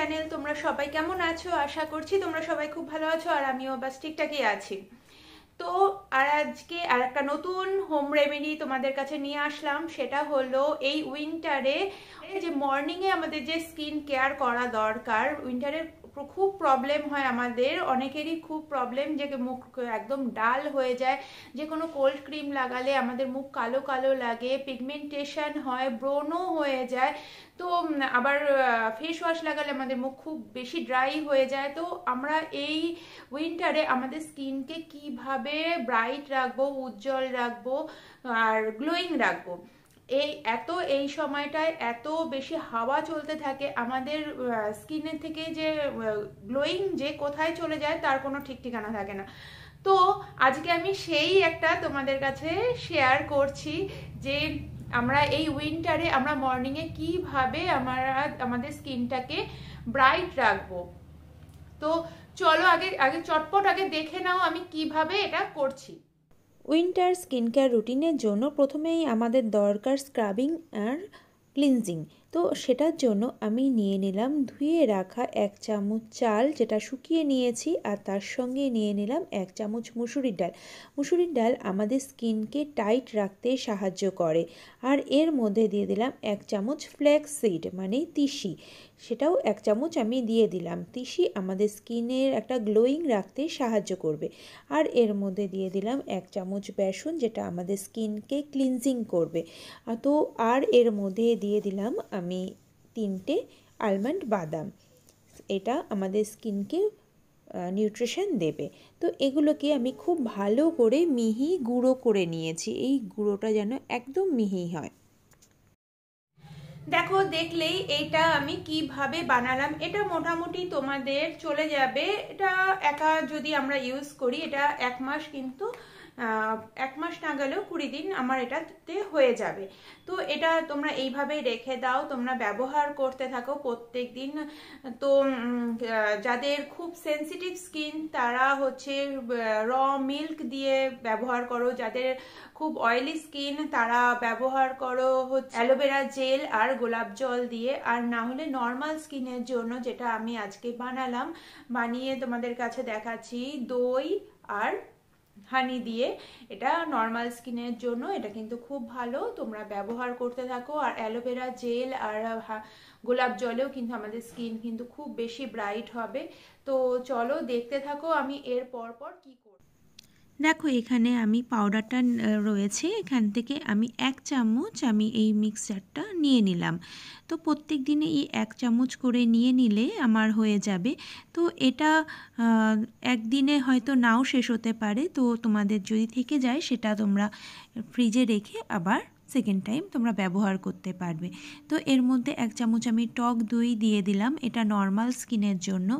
channel তোমরা সবাই কেমন আছো আশা করছি তোমরা সবাই খুব ভালো আছো আর আমিও বাস ঠিকঠাকই আছি তো আর আজকে আর একটা নতুন হোম রেমেডি তোমাদের কাছে নিয়ে আসলাম সেটা হলো এই উইন্টারে যে মর্নিংয়ে আমাদের যে স্কিন কেয়ার করা দরকার উইন্টারের খুব প্রবলেম হয় আমাদের অনেকেরই খুব প্রবলেম যে মুখ একদম ডাল হয়ে যায় যে কোনো কোল্ড ক্রিম লাগালে আমাদের মুখ কালো কালো লাগে পিগমেন্টেশন হয় ব্রনও হয়ে যায় তো আবার ফেস ওয়াশ লাগালে আমাদের মুখ খুব বেশি ড্রাই হয়ে যায় তো আমরা এই উইন্টারে আমাদের স্কিনকে কিভাবে ব্রাইট রাখবো উজ্জ্বল রাখবো আর গ্লোয়িং রাখবো এই এত এই সময়টায় এত বেশি হাওয়া চলতে থাকে আমাদের স্কিনের থেকে যে গ্লোয়িং যে কোথায় চলে যায় তার কোনো ঠিক ঠিকানা থাকে না তো আজকে আমি সেই একটা তোমাদের কাছে শেয়ার করছি যে আমরা এই উইন্টারে আমরা মর্নিংয়ে কীভাবে আমরা আমাদের স্কিনটাকে ব্রাইট রাখবো তো চলো আগে আগে চটপট আগে দেখে নাও আমি কিভাবে এটা করছি উইন্টার স্কিন কেয়ার রুটিনের জন্য প্রথমেই আমাদের দরকার স্ক্রাবিং আর ক্লিনজিং তো সেটার জন্য আমি নিয়ে নিলাম ধুয়ে রাখা এক চামচ চাল যেটা শুকিয়ে নিয়েছি আর তার সঙ্গে নিয়ে নিলাম এক চামচ মুসুরির ডাল মুসুরির ডাল আমাদের স্কিনকে টাইট রাখতে সাহায্য করে আর এর মধ্যে দিয়ে দিলাম এক চামচ ফ্ল্যাক্স সিড মানে তিসি সেটাও এক চামচ আমি দিয়ে দিলাম তিসি আমাদের স্কিনের একটা গ্লোয়িং রাখতে সাহায্য করবে আর এর মধ্যে দিয়ে দিলাম এক চামচ বেসন যেটা আমাদের স্কিনকে ক্লিনজিং করবে তো আর এর মধ্যে দিয়ে দিলাম আমি তিনটে আলমন্ড বাদাম এটা আমাদের স্কিনকে নিউট্রিশন দেবে তো এগুলোকে আমি খুব ভালো করে মিহি গুঁড়ো করে নিয়েছি এই গুঁড়োটা যেন একদম মিহি হয় দেখো দেখলেই এটা আমি কিভাবে বানালাম এটা মোটামুটি তোমাদের চলে যাবে এটা একা যদি আমরা ইউজ করি এটা এক মাস কিন্তু এক মাস না গেলেও কুড়ি দিন আমার এটাতে হয়ে যাবে তো এটা তোমরা এইভাবেই রেখে দাও তোমরা ব্যবহার করতে থাকো প্রত্যেক দিন তো যাদের খুব সেন্সিটিভ স্কিন তারা হচ্ছে র মিল্ক দিয়ে ব্যবহার করো যাদের খুব অয়েলি স্কিন তারা ব্যবহার করো হচ্ছে অ্যালোভেরা জেল আর গোলাপ জল দিয়ে আর না হলে নর্মাল স্কিনের জন্য যেটা আমি আজকে বানালাম বানিয়ে তোমাদের কাছে দেখাচ্ছি দই আর হানি দিয়ে এটা নর্মাল স্কিনের জন্য এটা কিন্তু খুব ভালো তোমরা ব্যবহার করতে থাকো আর অ্যালোভেরা জেল আর গোলাপ জলেও কিন্তু আমাদের স্কিন কিন্তু খুব বেশি ব্রাইট হবে তো চলো দেখতে থাকো আমি এর পর পর করবো দেখো এখানে আমি পাউডারটা রয়েছে এখান থেকে আমি এক চামচ আমি এই মিক্সচারটা নিয়ে নিলাম তো প্রত্যেক দিনে এই এক চামচ করে নিয়ে নিলে আমার হয়ে যাবে তো এটা একদিনে হয়তো নাও শেষ হতে পারে তো তোমাদের যদি থেকে যায় সেটা তোমরা ফ্রিজে রেখে আবার সেকেন্ড টাইম তোমরা ব্যবহার করতে পারবে তো এর মধ্যে এক চামচ আমি টক দই দিয়ে দিলাম এটা নর্মাল স্কিনের জন্য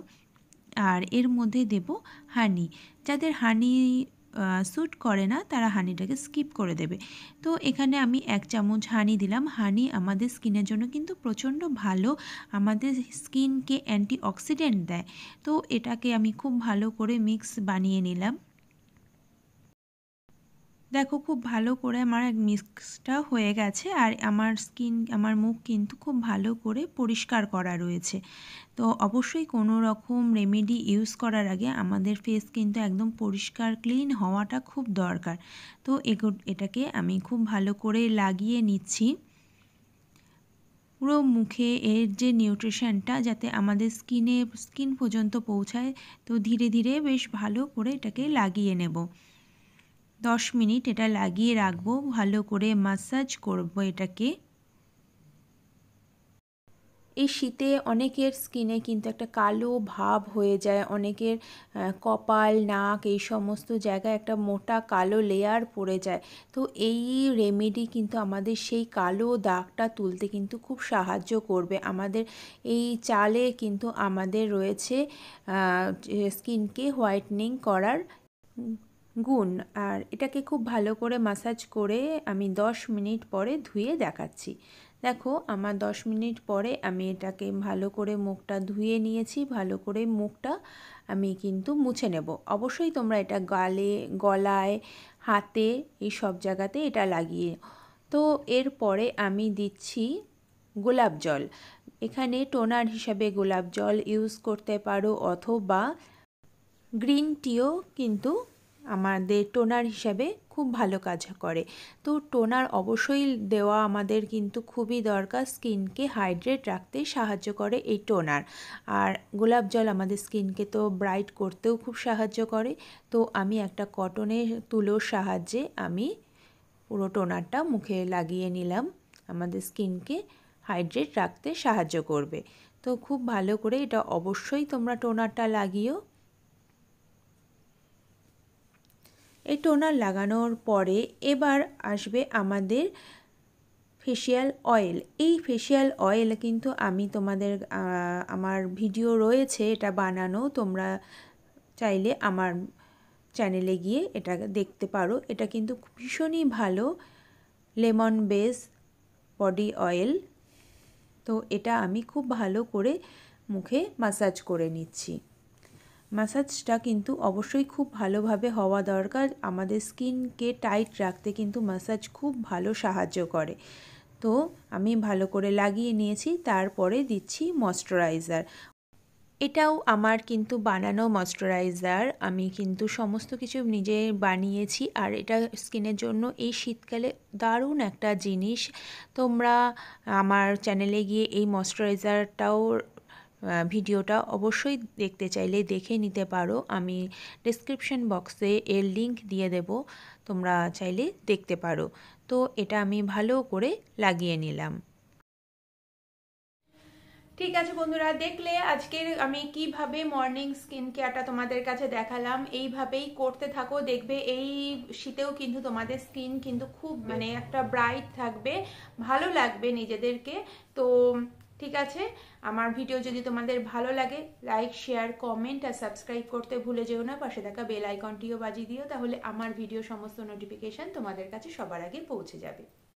আর এর মধ্যে দেব হানি যাদের হানি স্যুট করে না তারা হানিটাকে স্কিপ করে দেবে তো এখানে আমি এক চামচ হানি দিলাম হানি আমাদের স্কিনের জন্য কিন্তু প্রচণ্ড ভালো আমাদের স্কিনকে অ্যান্টি অক্সিডেন্ট দেয় তো এটাকে আমি খুব ভালো করে মিক্স বানিয়ে নিলাম দেখো খুব ভালো করে আমার মিক্সটা হয়ে গেছে আর আমার স্কিন আমার মুখ কিন্তু খুব ভালো করে পরিষ্কার করা রয়েছে তো অবশ্যই কোনো রকম রেমেডি ইউজ করার আগে আমাদের ফেস কিন্তু একদম পরিষ্কার ক্লিন হওয়াটা খুব দরকার তো এগো এটাকে আমি খুব ভালো করে লাগিয়ে নিচ্ছি পুরো মুখে এর যে নিউট্রিশনটা যাতে আমাদের স্কিনে স্কিন পর্যন্ত পৌঁছায় তো ধীরে ধীরে বেশ ভালো করে এটাকে লাগিয়ে নেব দশ মিনিট এটা লাগিয়ে রাখবো ভালো করে মাসাজ করব এটাকে এই শীতে অনেকের স্কিনে কিন্তু একটা কালো ভাব হয়ে যায় অনেকের কপাল নাক এই সমস্ত জায়গায় একটা মোটা কালো লেয়ার পড়ে যায় তো এই রেমেডি কিন্তু আমাদের সেই কালো দাগটা তুলতে কিন্তু খুব সাহায্য করবে আমাদের এই চালে কিন্তু আমাদের রয়েছে স্কিনকে হোয়াইটনিং করার গুণ আর এটাকে খুব ভালো করে মাসাজ করে আমি 10 মিনিট পরে ধুয়ে দেখাচ্ছি দেখো আমার 10 মিনিট পরে আমি এটাকে ভালো করে মুখটা ধুয়ে নিয়েছি ভালো করে মুখটা আমি কিন্তু মুছে নেব অবশ্যই তোমরা এটা গালে গলায় হাতে এই সব জায়গাতে এটা লাগিয়ে তো এরপরে আমি দিচ্ছি গোলাপ জল এখানে টোনার হিসাবে গোলাপ জল ইউজ করতে পারো অথবা গ্রিন টিও কিন্তু আমাদের টোনার হিসাবে খুব ভালো কাজ করে তো টোনার অবশ্যই দেওয়া আমাদের কিন্তু খুবই দরকার স্কিনকে হাইড্রেট রাখতে সাহায্য করে এই টোনার আর গোলাপ জল আমাদের স্কিনকে তো ব্রাইট করতেও খুব সাহায্য করে তো আমি একটা কটনের তুলোর সাহায্যে আমি পুরো টোনারটা মুখে লাগিয়ে নিলাম আমাদের স্কিনকে হাইড্রেট রাখতে সাহায্য করবে তো খুব ভালো করে এটা অবশ্যই তোমরা টোনারটা লাগিও এই টোনার লাগানোর পরে এবার আসবে আমাদের ফেসিয়াল অয়েল এই ফেসিয়াল অয়েল কিন্তু আমি তোমাদের আমার ভিডিও রয়েছে এটা বানানো তোমরা চাইলে আমার চ্যানেলে গিয়ে এটা দেখতে পারো এটা কিন্তু ভীষণই ভালো লেমন বেস বডি অয়েল তো এটা আমি খুব ভালো করে মুখে মাসাজ করে নিচ্ছি ম্যাসাজটা কিন্তু অবশ্যই খুব ভালোভাবে হওয়া দরকার আমাদের স্কিনকে টাইট রাখতে কিন্তু ম্যাসাজ খুব ভালো সাহায্য করে তো আমি ভালো করে লাগিয়ে নিয়েছি তারপরে দিচ্ছি ময়শ্চারাইজার এটাও আমার কিন্তু বানানো ময়শ্চারাইজার আমি কিন্তু সমস্ত কিছু নিজে বানিয়েছি আর এটা স্কিনের জন্য এই শীতকালে দারুণ একটা জিনিস তোমরা আমার চ্যানেলে গিয়ে এই ময়শ্চারাইজারটাও ভিডিওটা অবশ্যই দেখতে চাইলে দেখে নিতে পারো আমি ডিসক্রিপশন বক্সে এর লিংক দিয়ে দেব তোমরা চাইলে দেখতে পারো তো এটা আমি ভালো করে লাগিয়ে নিলাম ঠিক আছে বন্ধুরা দেখলে আজকের আমি কিভাবে মর্নিং স্কিন কেয়ারটা তোমাদের কাছে দেখালাম এইভাবেই করতে থাকো দেখবে এই শীতেও কিন্তু তোমাদের স্কিন কিন্তু খুব মানে একটা ব্রাইট থাকবে ভালো লাগবে নিজেদেরকে তো ঠিক আছে আমার ভিডিও যদি তোমাদের ভালো লাগে লাইক শেয়ার কমেন্ট আর সাবস্ক্রাইব করতে ভুলে যেও না পাশে থাকা বেল আইকনটিও বাজিয়ে দিও তাহলে আমার ভিডিও সমস্ত নোটিফিকেশান তোমাদের কাছে সবার আগে পৌঁছে যাবে